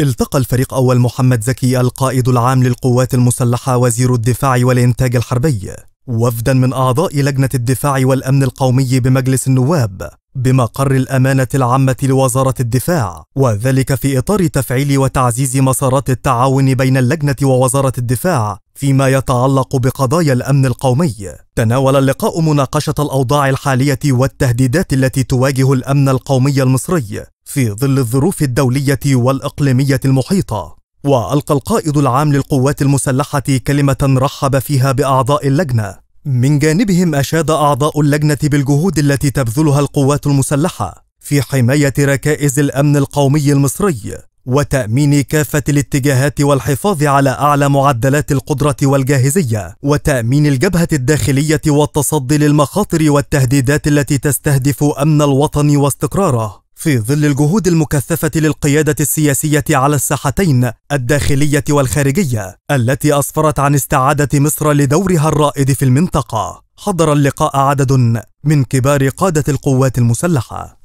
التقى الفريق أول محمد زكي القائد العام للقوات المسلحة وزير الدفاع والإنتاج الحربي وفدا من أعضاء لجنة الدفاع والأمن القومي بمجلس النواب بمقر الأمانة العامة لوزارة الدفاع وذلك في إطار تفعيل وتعزيز مسارات التعاون بين اللجنة ووزارة الدفاع فيما يتعلق بقضايا الأمن القومي تناول اللقاء مناقشة الأوضاع الحالية والتهديدات التي تواجه الأمن القومي المصري في ظل الظروف الدولية والإقليمية المحيطة وألقى القائد العام للقوات المسلحة كلمة رحب فيها بأعضاء اللجنة من جانبهم أشاد أعضاء اللجنة بالجهود التي تبذلها القوات المسلحة في حماية ركائز الأمن القومي المصري وتأمين كافة الاتجاهات والحفاظ على أعلى معدلات القدرة والجاهزية وتأمين الجبهة الداخلية والتصدي للمخاطر والتهديدات التي تستهدف أمن الوطن واستقراره في ظل الجهود المكثفة للقيادة السياسية على الساحتين الداخلية والخارجية التي أسفرت عن استعادة مصر لدورها الرائد في المنطقة حضر اللقاء عدد من كبار قادة القوات المسلحة